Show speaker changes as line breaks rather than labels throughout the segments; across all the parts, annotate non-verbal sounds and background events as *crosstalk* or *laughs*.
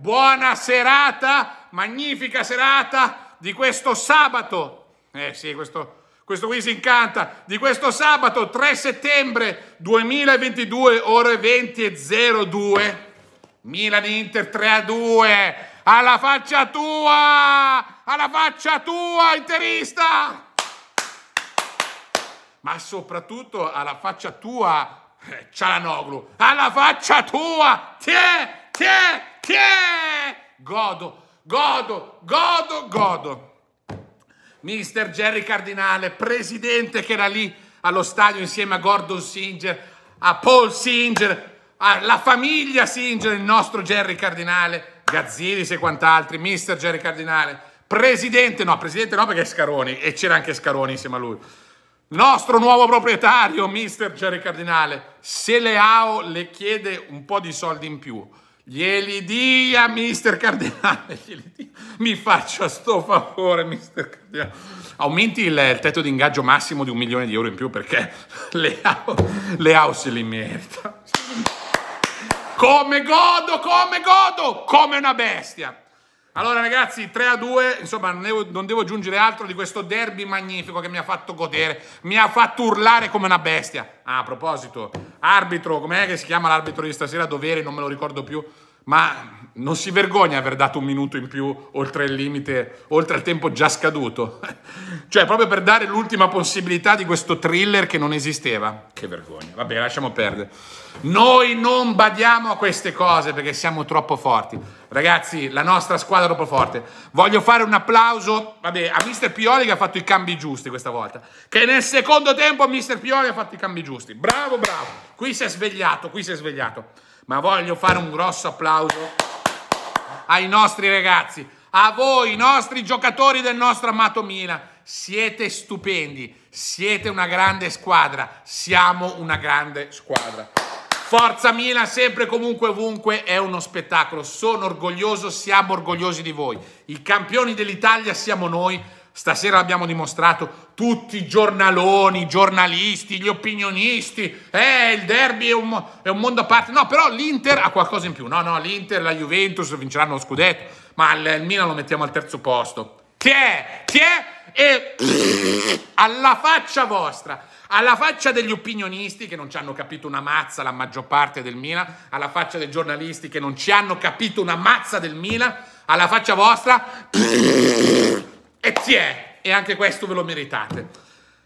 buona serata, magnifica serata di questo sabato. Eh sì, questo, questo qui si incanta. Di questo sabato 3 settembre 2022, ore 20.02. Milan-Inter 3-2. Alla faccia tua! Alla faccia tua, interista! Ma soprattutto alla faccia tua, eh, Cialanoglu. Alla faccia tua! Tiè! Tiè! Godo, godo, godo, godo. Mister Jerry Cardinale, presidente che era lì allo stadio insieme a Gordon Singer, a Paul Singer, alla famiglia Singer, il nostro Jerry Cardinale, Gazziris e quant'altri, mister Jerry Cardinale, presidente, no, presidente no perché è Scaroni, e c'era anche Scaroni insieme a lui, nostro nuovo proprietario, mister Jerry Cardinale, se Leao le chiede un po' di soldi in più, Glieli dia, mister Cardinale, *laughs* glieli dia. mi faccia sto favore, mister Cardinale. Aumenti il, il, tetto di ingaggio massimo di un milione di euro in più perché Leao, *laughs* Leao se li merita. Come godo, come godo, come una bestia. Allora ragazzi, 3 a 2, insomma non devo, non devo aggiungere altro di questo derby magnifico che mi ha fatto godere, mi ha fatto urlare come una bestia. Ah, a proposito, arbitro, com'è che si chiama l'arbitro di stasera? Dovere, non me lo ricordo più, ma non si vergogna aver dato un minuto in più oltre il limite, oltre al tempo già scaduto. *laughs* cioè, proprio per dare l'ultima possibilità di questo thriller che non esisteva. Che vergogna. Vabbè, lasciamo perdere. Noi non badiamo a queste cose perché siamo troppo forti. Ragazzi, la nostra squadra è troppo forte. Voglio fare un applauso, vabbè, a Mister Pioli che ha fatto i cambi giusti questa volta. Che nel secondo tempo Mister Pioli ha fatto i cambi giusti. Bravo, bravo. Qui si è svegliato, qui si è svegliato. Ma voglio fare un grosso applauso ai nostri ragazzi, a voi, i nostri giocatori del nostro amato Milan. Siete stupendi, siete una grande squadra, siamo una grande squadra. Forza Milan, sempre, comunque, ovunque, è uno spettacolo. Sono orgoglioso, siamo orgogliosi di voi. I campioni dell'Italia siamo noi Stasera abbiamo dimostrato tutti i giornaloni, i giornalisti, gli opinionisti, eh, il derby è un, è un mondo a parte. No, però l'Inter ha qualcosa in più. No, no, l'Inter, la Juventus vinceranno lo scudetto, ma il, Milan lo mettiamo al terzo posto. Chi è? Chi è? E alla faccia vostra, alla faccia degli opinionisti che non ci hanno capito una mazza la maggior parte del Milan, alla faccia dei giornalisti che non ci hanno capito una mazza del Milan, alla faccia vostra Grazie! E anche questo ve lo meritate.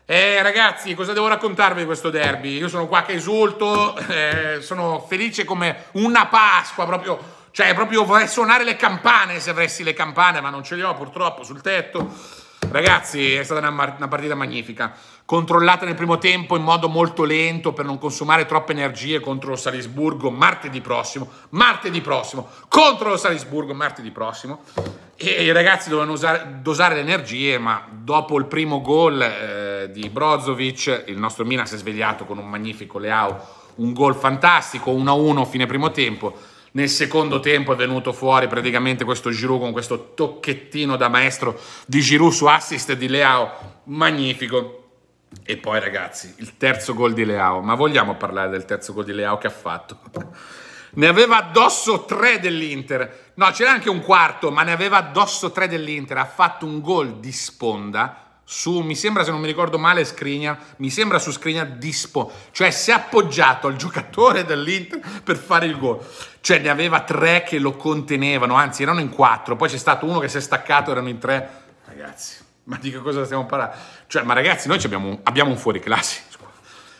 Eh ragazzi, cosa devo raccontarvi di questo derby? Io sono qua che esulto, eh, sono felice come una Pasqua, proprio, cioè proprio vorrei suonare le campane se avessi le campane, ma non ce le ho purtroppo sul tetto. Ragazzi, è stata una, una, partita magnifica. Controllata nel primo tempo in modo molto lento per non consumare troppe energie contro lo Salisburgo martedì prossimo. Martedì prossimo. Contro lo Salisburgo martedì prossimo. E i ragazzi dovevano usare, dosare le energie, ma dopo il primo gol eh, di Brozovic, il nostro Milan si è svegliato con un magnifico Leao, un gol fantastico, 1-1 fine primo tempo nel secondo tempo è venuto fuori praticamente questo Giroud con questo tocchettino da maestro di Giroud su assist di Leao, magnifico. E poi ragazzi, il terzo gol di Leao, ma vogliamo parlare del terzo gol di Leao che ha fatto? *laughs* Ne aveva addosso tre dell'Inter, no c'era anche un quarto, ma ne aveva addosso tre dell'Inter, ha fatto un gol di sponda su, mi sembra se non mi ricordo male, Scrigna, mi sembra su Scrigna Dispo, cioè si è appoggiato al giocatore dell'Inter per fare il gol, cioè ne aveva tre che lo contenevano, anzi erano in quattro, poi c'è stato uno che si è staccato, erano in tre, ragazzi, ma di che cosa stiamo parlando? Cioè, ma ragazzi, noi abbiamo, abbiamo un fuoriclasse,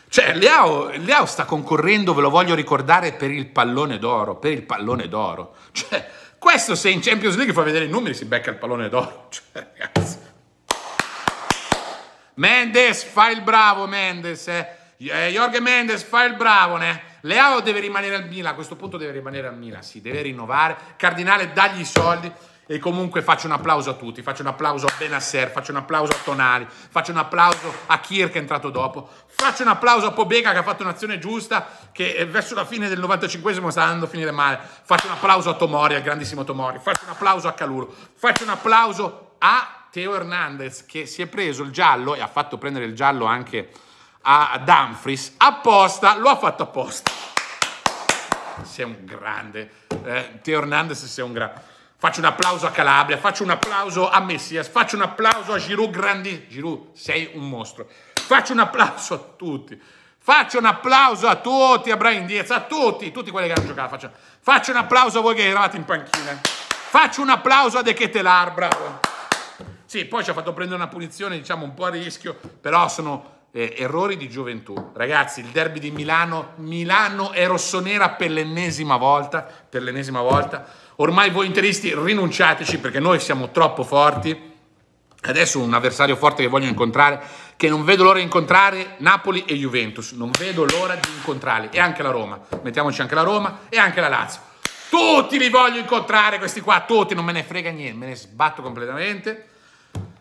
cioè Leao, Leao sta concorrendo, ve lo voglio ricordare, per il pallone d'oro, per il pallone d'oro, cioè questo se in Champions League fa vedere i numeri si becca il pallone d'oro, cioè ragazzi. Mendes fai il bravo Mendes, eh. eh Jorge Mendes fai il bravo, eh. Leao deve rimanere al Milan, a questo punto deve rimanere al Milan, si deve rinnovare. Cardinale dagli i soldi e comunque faccio un applauso a tutti, faccio un applauso a Benasser, faccio un applauso a Tonali, faccio un applauso a Kier che è entrato dopo, faccio un applauso a Pobega che ha fatto un'azione giusta che eh, verso la fine del 95esimo sta andando a finire male, faccio un applauso a Tomori, al grandissimo Tomori, faccio un applauso a Caluro, faccio un applauso a Teo Hernandez che si è preso il giallo e ha fatto prendere il giallo anche a Dumfries apposta, lo ha fatto apposta. Sei un grande. Eh, Teo Hernandez sei un grande. Faccio un applauso a Calabria, faccio un applauso a Messias, faccio un applauso a Giroud Grandi. Giroud, sei un mostro. Faccio un applauso a tutti. Faccio un applauso a tutti, a Brian Diaz, a tutti, tutti quelli che hanno giocato. Faccio, faccio un applauso a voi che eravate in panchina. Faccio un applauso a De Ketelar, bravo. Sì, poi ci ha fatto prendere una punizione, diciamo, un po' a rischio, però sono eh, errori di gioventù. Ragazzi, il derby di Milano, Milano è rossonera per l'ennesima volta, per l'ennesima volta. Ormai voi interisti rinunciateci perché noi siamo troppo forti. Adesso un avversario forte che voglio incontrare, che non vedo l'ora di incontrare, Napoli e Juventus. Non vedo l'ora di incontrarli. E anche la Roma. Mettiamoci anche la Roma e anche la Lazio. Tutti li voglio incontrare questi qua, tutti, non me ne frega niente, me ne sbatto completamente.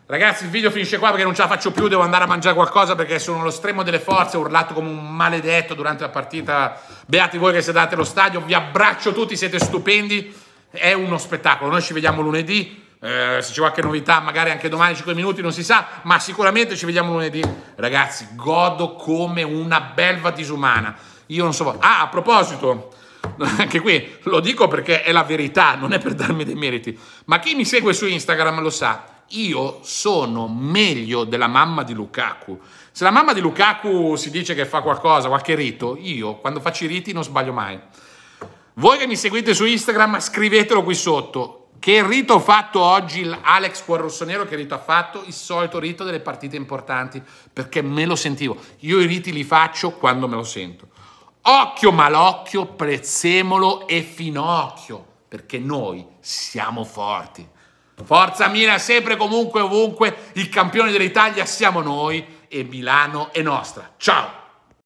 Ragazzi, il video finisce qua perché non ce la faccio più, devo andare a mangiare qualcosa perché sono allo stremo delle forze, ho urlato come un maledetto durante la partita. Beati voi che sedate allo stadio, vi abbraccio tutti, siete stupendi, è uno spettacolo. Noi ci vediamo lunedì, eh, se c'è qualche novità magari anche domani 5 minuti, non si sa, ma sicuramente ci vediamo lunedì. Ragazzi, godo come una belva disumana. Io non so... Ah, a proposito, *laughs* anche qui lo dico perché è la verità, non è per darmi dei meriti, ma chi mi segue su Instagram lo sa io sono meglio della mamma di Lukaku. Se la mamma di Lukaku si dice che fa qualcosa, qualche rito, io quando faccio i riti non sbaglio mai. Voi che mi seguite su Instagram, scrivetelo qui sotto. Che rito ha fatto oggi Alex Cuorrossonero? Che rito ha fatto? Il solito rito delle partite importanti, perché me lo sentivo. Io i riti li faccio quando me lo sento. Occhio malocchio, prezzemolo e finocchio, perché noi siamo forti. Forza Milan, sempre comunque ovunque, il campione dell'Italia siamo noi e Milano è nostra. Ciao!